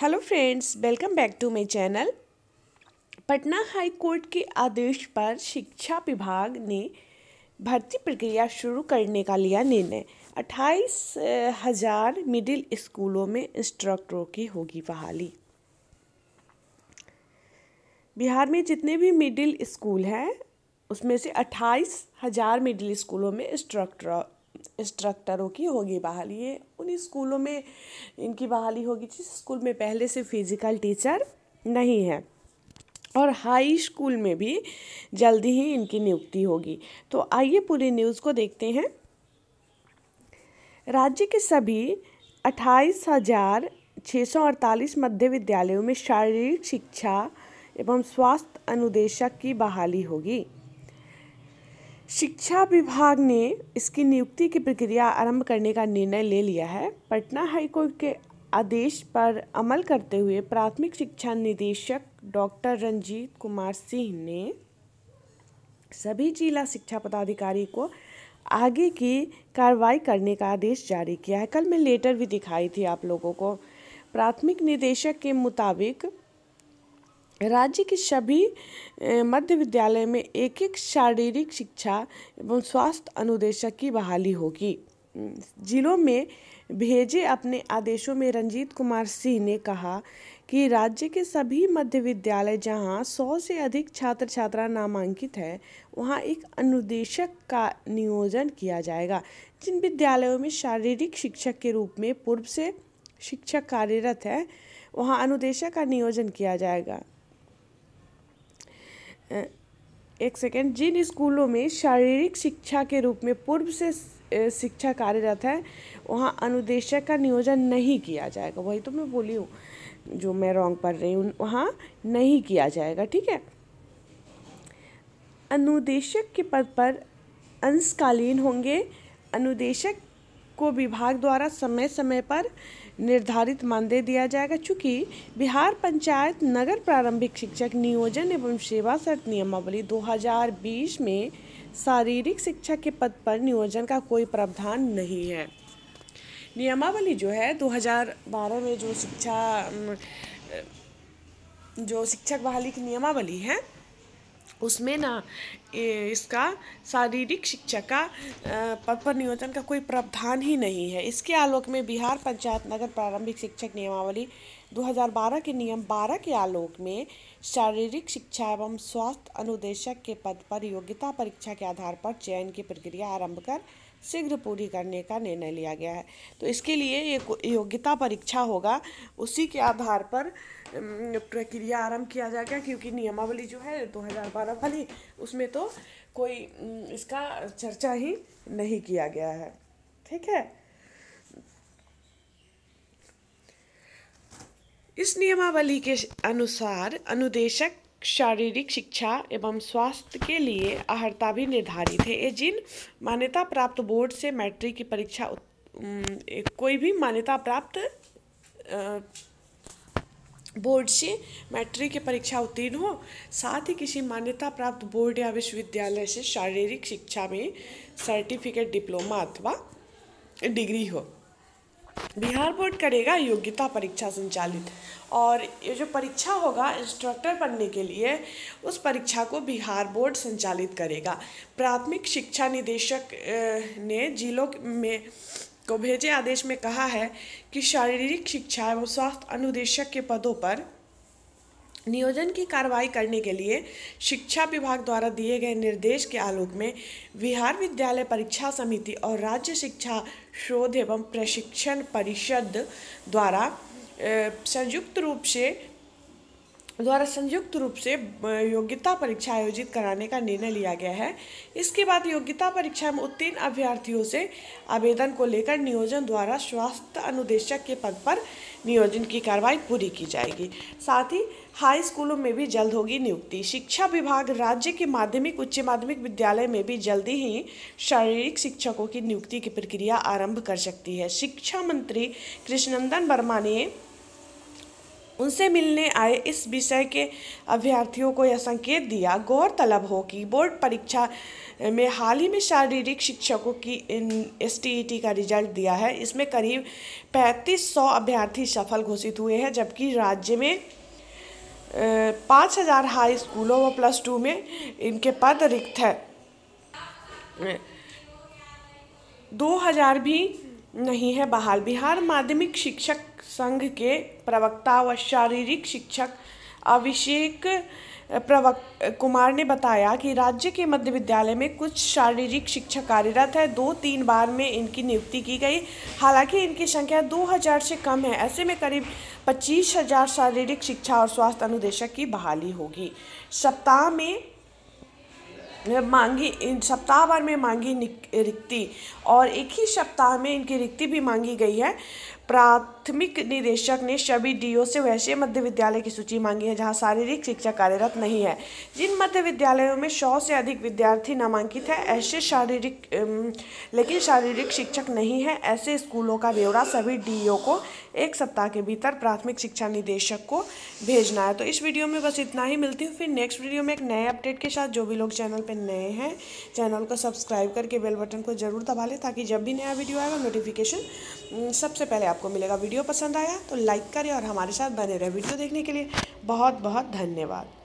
hello friends welcome back to my channel Patna high court के आदेश पर शिक्षा विभाग ने भर्ती प्रक्रिया शुरू करने का लिया निर्णय अट्ठाईस हजार मिडिल स्कूलों में इंस्ट्रक्टरों की होगी बहाली बिहार में जितने भी मिडिल स्कूल हैं उसमें से अट्ठाईस हजार मिडिल स्कूलों में इंस्ट्रक्टर इंस्ट्रक्टरों की होगी बहाली ये उन्हीं स्कूलों में इनकी बहाली होगी जिस स्कूल में पहले से फिजिकल टीचर नहीं है और हाई स्कूल में भी जल्दी ही इनकी नियुक्ति होगी तो आइए पूरी न्यूज़ को देखते हैं राज्य के सभी अट्ठाईस हज़ार छः सौ अड़तालीस मध्य विद्यालयों में शारीरिक शिक्षा एवं स्वास्थ्य अनुदेशक की बहाली होगी शिक्षा विभाग ने इसकी नियुक्ति की प्रक्रिया आरंभ करने का निर्णय ले लिया है पटना हाईकोर्ट के आदेश पर अमल करते हुए प्राथमिक शिक्षा निदेशक डॉक्टर रंजीत कुमार सिंह ने सभी जिला शिक्षा पदाधिकारी को आगे की कार्रवाई करने का आदेश जारी किया है कल मैं लेटर भी दिखाई थी आप लोगों को प्राथमिक निदेशक के मुताबिक राज्य के सभी मध्य विद्यालय में एक एक शारीरिक शिक्षा एवं स्वास्थ्य अनुदेशक की बहाली होगी जिलों में भेजे अपने आदेशों में रंजीत कुमार सिंह ने कहा कि राज्य के सभी मध्य विद्यालय जहां सौ से अधिक छात्र छात्रा नामांकित है वहां एक अनुदेशक का नियोजन किया जाएगा जिन विद्यालयों में शारीरिक शिक्षक के रूप में पूर्व से शिक्षक कार्यरत है वहां अनुदेशक का नियोजन किया जाएगा एक सेकेंड जिन स्कूलों में शारीरिक शिक्षा के रूप में पूर्व से शिक्षा कार्यरत है वहाँ अनुदेशक का नियोजन नहीं किया जाएगा वही तो मैं बोली हूँ जो मैं रॉन्ग पढ़ रही हूँ वहाँ नहीं किया जाएगा ठीक है अनुदेशक के पद पर अंशकालीन होंगे अनुदेशक को विभाग द्वारा समय समय पर निर्धारित मानदेय दिया जाएगा चूँकि बिहार पंचायत नगर प्रारंभिक शिक्षक नियोजन एवं सेवा शर्त नियमावली 2020 में शारीरिक शिक्षा के पद पर नियोजन का कोई प्रावधान नहीं है नियमावली जो है 2012 में जो शिक्षा जो शिक्षक बहाली की नियमावली है उसमें ना इसका शारीरिक शिक्षा का पर नियोजन का कोई प्रावधान ही नहीं है इसके आलोक में बिहार पंचायत नगर प्रारंभिक शिक्षक नियमावली 2012 के नियम 12 के आलोक में शारीरिक शिक्षा एवं स्वास्थ्य अनुदेशक के पद पर योग्यता परीक्षा के आधार पर चयन की प्रक्रिया आरंभ कर शीघ्र पूरी करने का निर्णय लिया गया है तो इसके लिए एक योग्यता परीक्षा होगा उसी के आधार पर प्रक्रिया आरंभ किया जाएगा क्योंकि नियमावली जो है दो हज़ार बारह वाली उसमें तो कोई इसका चर्चा ही नहीं किया गया है ठीक है इस नियमावली के अनुसार अनुदेशक शारीरिक शिक्षा एवं स्वास्थ्य के लिए अहर्ता भी निर्धारित है ये जिन मान्यता प्राप्त बोर्ड से मैट्रिक की परीक्षा कोई भी मान्यता प्राप्त बोर्ड से मैट्रिक की परीक्षा उत्तीर्ण हो साथ ही किसी मान्यता प्राप्त बोर्ड या विश्वविद्यालय से शारीरिक शिक्षा में सर्टिफिकेट डिप्लोमा अथवा डिग्री हो बिहार बोर्ड करेगा योग्यता परीक्षा संचालित और ये जो परीक्षा होगा इंस्ट्रक्टर बनने के लिए उस परीक्षा को बिहार बोर्ड संचालित करेगा प्राथमिक शिक्षा निदेशक ने जिलों में को भेजे आदेश में कहा है कि शारीरिक शिक्षा एवं स्वास्थ्य अनुदेशक के पदों पर नियोजन की कार्रवाई करने के लिए शिक्षा विभाग द्वारा दिए गए निर्देश के आलोक में बिहार विद्यालय परीक्षा समिति और राज्य शिक्षा शोध एवं प्रशिक्षण परिषद द्वारा संयुक्त रूप से द्वारा संयुक्त रूप से योग्यता परीक्षा आयोजित कराने का निर्णय लिया गया है इसके बाद योग्यता परीक्षा में उत्तीर्ण अभ्यर्थियों से आवेदन को लेकर नियोजन द्वारा स्वास्थ्य अनुदेशक के पद पर नियोजन की कार्रवाई पूरी की जाएगी साथ ही हाई स्कूलों में भी जल्द होगी नियुक्ति शिक्षा विभाग राज्य के माध्यमिक उच्च माध्यमिक विद्यालय में भी जल्दी ही शारीरिक शिक्षकों की नियुक्ति की प्रक्रिया आरंभ कर सकती है शिक्षा मंत्री कृष्णनंदन वर्मा ने उनसे मिलने आए इस विषय के अभ्यर्थियों को यह संकेत दिया गौरतलब हो कि बोर्ड परीक्षा में हाल ही में शारीरिक शिक्षकों की एस का रिजल्ट दिया है इसमें करीब पैंतीस सौ अभ्यर्थी सफल घोषित हुए हैं जबकि राज्य में पाँच हज़ार हाई स्कूलों व प्लस टू में इनके पद रिक्त है दो हज़ार भी नहीं है बहाल बिहार माध्यमिक शिक्षक संघ के प्रवक्ता व शारीरिक शिक्षक अभिषेक प्रवक् कुमार ने बताया कि राज्य के मध्य विद्यालय में कुछ शारीरिक शिक्षक कार्यरत है दो तीन बार में इनकी नियुक्ति की गई हालांकि इनकी संख्या 2000 से कम है ऐसे में करीब पच्चीस हजार शारीरिक शिक्षा और स्वास्थ्य अनुदेशक की बहाली होगी सप्ताह में मांगी इन सप्ताह भर में मांगी रिक्ति और एक ही सप्ताह में इनकी रिक्ति भी मांगी गई है प्राथमिक निदेशक ने सभी डीओ से वैसे मध्य विद्यालय की सूची मांगी है जहां शारीरिक शिक्षा कार्यरत नहीं है जिन मध्य विद्यालयों में सौ से अधिक विद्यार्थी नामांकित है ऐसे शारीरिक लेकिन शारीरिक शिक्षक नहीं है ऐसे स्कूलों का ब्यौरा सभी डीओ को एक सप्ताह के भीतर प्राथमिक शिक्षा निदेशक को भेजना है तो इस वीडियो में बस इतना ही मिलती हूँ फिर नेक्स्ट वीडियो में एक नए अपडेट के साथ जो भी लोग चैनल पर नए हैं चैनल को सब्सक्राइब करके बेल बटन को जरूर दबा लें ताकि जब भी नया वीडियो आएगा नोटिफिकेशन सबसे पहले आप आपको मिलेगा वीडियो पसंद आया तो लाइक करें और हमारे साथ बने रहे वीडियो देखने के लिए बहुत बहुत धन्यवाद